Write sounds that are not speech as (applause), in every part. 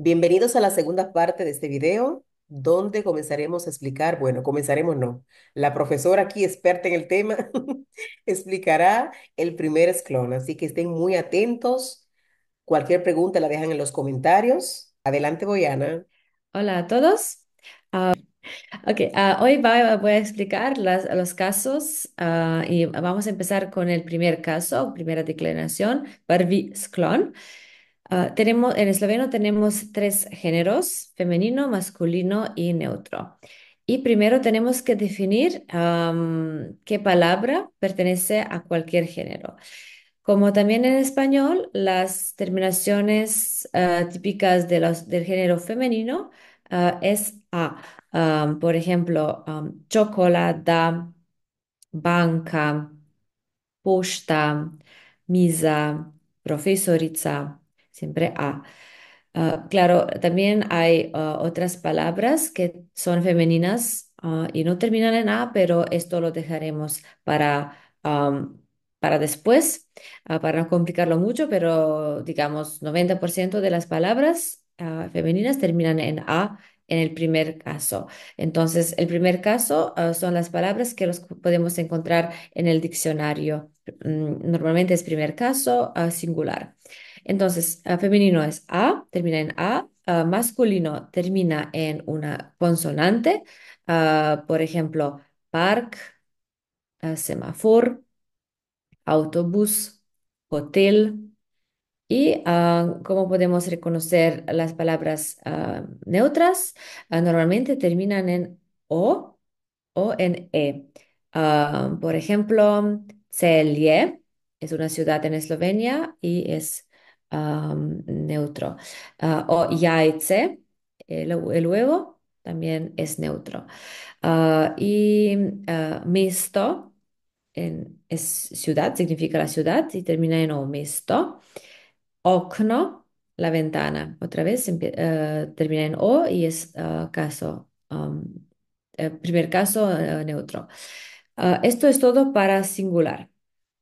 Bienvenidos a la segunda parte de este video, donde comenzaremos a explicar, bueno, comenzaremos no, la profesora aquí, experta en el tema, (laughs) explicará el primer esclón, así que estén muy atentos. Cualquier pregunta la dejan en los comentarios. Adelante, Boyana. Hola a todos. Ah, ok, ah, hoy voy a explicar las, los casos ah, y vamos a empezar con el primer caso, primera declaración, Barbie Sclon. Ah, en esloveno tenemos tres géneros, femenino, masculino y neutro. Y primero tenemos que definir qué palabra pertenece a cualquier género. Como también en español, las terminaciones ah, típicas del género femenino ah, es a. por ejemplo, chocolada, banca, posta, misa, profesoriza siempre A. claro, también hay otras palabras que son femeninas y no terminan en A, pero esto lo dejaremos para, para después, para no complicarlo mucho, pero digamos 90% de las palabras femeninas terminan en A en el primer caso. Entonces, el primer caso son las palabras que los podemos encontrar en el diccionario. Mm, normalmente es primer caso singular. Entonces, ah, femenino es A, termina en A, ah, masculino termina en una consonante, ah, por ejemplo, park, semáforo, autobús, hotel. Y cómo podemos reconocer las palabras neutras, normalmente terminan en o o en e. por ejemplo, Celje es una ciudad en Eslovenia y es neutro. Ah, o yaice, el, huevo, también es neutro. Ah, y ah, MESTO, en, es ciudad, significa la ciudad y termina en o mixto. Okno, la ventana. Otra vez termina en o y es caso. Eh, primer caso neutro. esto es todo para singular.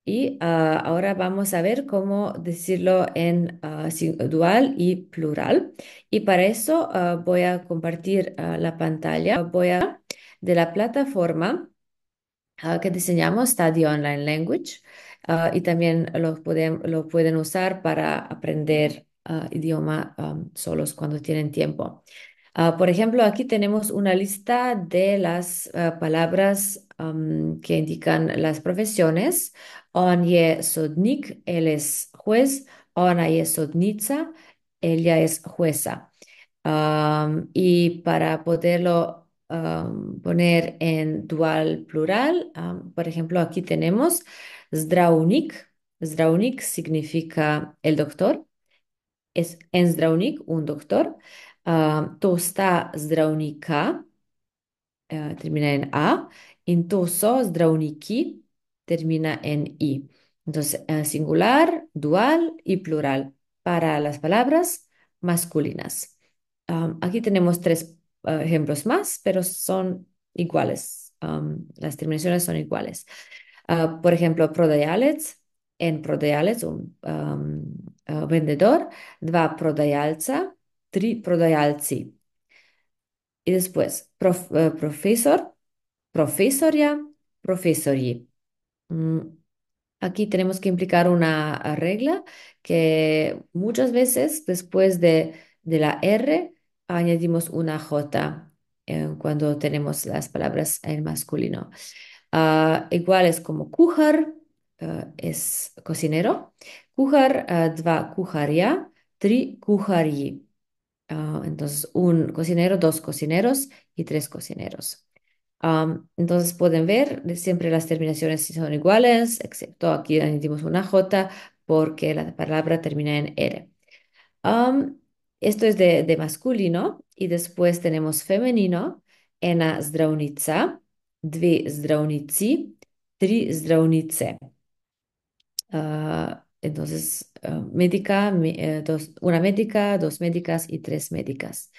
Y ah, ahora vamos a ver cómo decirlo en ah, dual y plural. Y para eso ah, voy a compartir la pantalla voy a, de la plataforma que diseñamos, Study Online Language, y también lo pueden, lo pueden usar para aprender idioma solos cuando tienen tiempo. por ejemplo, aquí tenemos una lista de las palabras que indican las profesiones On sodnik, él es juez. Ona je sodnica, ella es jueza. y para poderlo poner en dual plural, por ejemplo, aquí tenemos zdraunik. Zdraunik significa el doctor. Es en zdraunik, un doctor. to sta eh, termina en a, in to so termina en i. Entonces, eh, singular, dual y plural para las palabras masculinas. aquí tenemos tres eh, ejemplos más, pero son iguales. las terminaciones son iguales. Ah, por ejemplo, prodejalec en prodejalec un ah, vendedor, dva tri tri prodajalci. Y después, eh, profesor, profesoria, profesori. Mm, aquí tenemos que implicar una ah, regla que muchas veces después de, la R añadimos una J cuando tenemos las palabras en masculino. Ah, igual iguales como cujar, ah, es cocinero, Cujar, dva tri cujari entonces, un cocinero, dos cocineros y tres cocineros entonces pueden ver, siempre las terminaciones son iguales, excepto aquí añadimos una J porque la palabra termina en R. esto es de, masculino y después tenemos femenino, ena zdravnica, dve tri zdraunice. Ah, entonces, ah, médica, eh, una médica, dos médicas y tres médicas.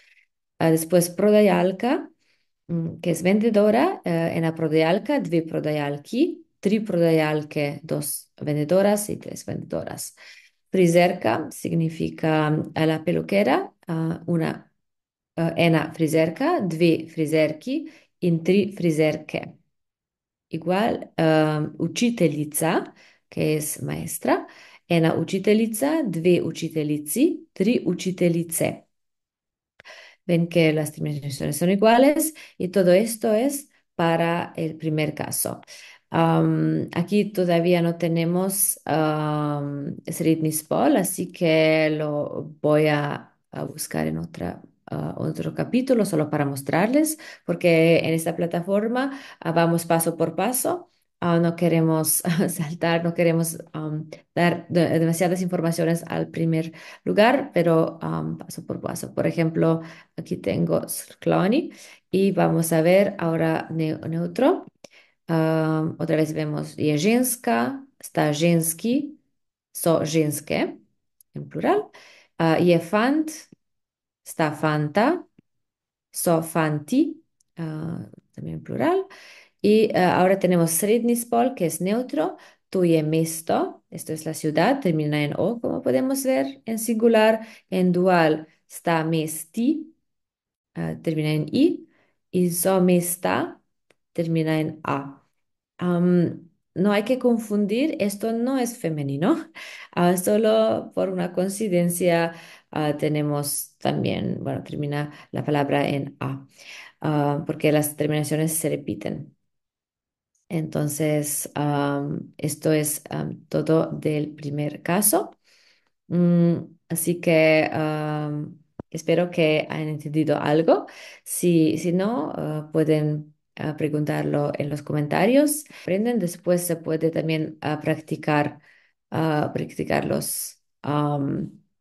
Ah, después, prodayalka, Ker sem mm, vendedora, eh, ena prodajalka, dve prodajalki, tri prodajalke, dos vendedoras y tres vendedoras. Frizerka significa la peluquera, una, ena frizerka, dve frizerki in tri frizerke. Igual um, učiteljica, ki je maestra, ena učiteljica, dve učiteljici, tri učiteljice. ven que las dimensiones son iguales y todo esto es para el primer caso. aquí todavía no tenemos um, así que lo voy a, buscar en otro capítulo solo para mostrarles, porque en esta plataforma ah, vamos paso por paso Ah, no queremos (laughs) saltar, no queremos dar demasiadas informaciones al primer lugar, pero paso por paso. Por ejemplo, aquí tengo Clony y vamos a ver ahora neutro. otra vez vemos Jezinska, Stajinski, Sojinske, en plural. Ah, Jefant, Stafanta, Sofanti, fanti ah, también en plural. Y eh, ahora tenemos Srednispol, que es neutro, mesto esto es la ciudad, termina en O, como podemos ver, en singular, en dual está Mesti, eh, termina en I, y mesta termina en A. no hay que confundir, esto no es femenino, (laughs) ah, solo por una coincidencia ah, tenemos también, bueno, termina la palabra en A, ah, porque las terminaciones se repiten. Entonces, esto es todo del primer caso. Mm, así que espero que hayan entendido algo. Si, no, ah, pueden ah, preguntarlo en los comentarios. Aprenden, después se puede también ah, practicar, practicar los,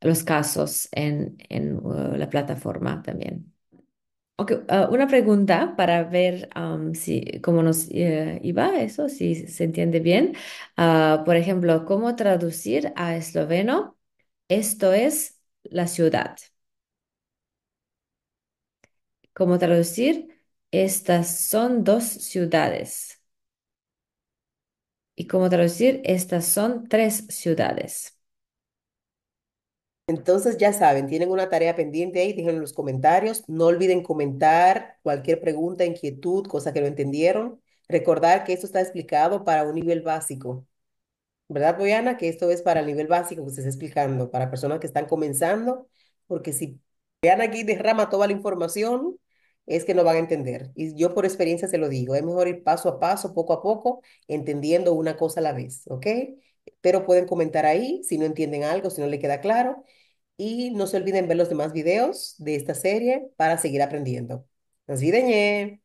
los casos en uh, la plataforma también. Ah, una pregunta para ver cómo nos eh, iba eso, si se entiende bien. Ah, por ejemplo, ¿cómo traducir a esloveno? Esto es la ciudad. ¿Cómo traducir? Estas son dos ciudades. ¿Y cómo traducir? Estas son tres ciudades. Entonces ya saben, tienen una tarea pendiente ahí, déjenlo en los comentarios. No olviden comentar cualquier pregunta, inquietud, cosa que no entendieron. Recordar que esto está explicado para un nivel básico. ¿Verdad, Boyana? Que esto es para el nivel básico que se está explicando, para personas que están comenzando, porque si vean aquí derrama toda la información, es que no van a entender. Y yo por experiencia se lo digo, es mejor ir paso a paso, poco a poco, entendiendo una cosa a la vez, ¿ok? Pero pueden comentar ahí si no entienden algo, si no le queda claro y no se olviden ver los demás videos de esta serie para seguir aprendiendo. Nos viden.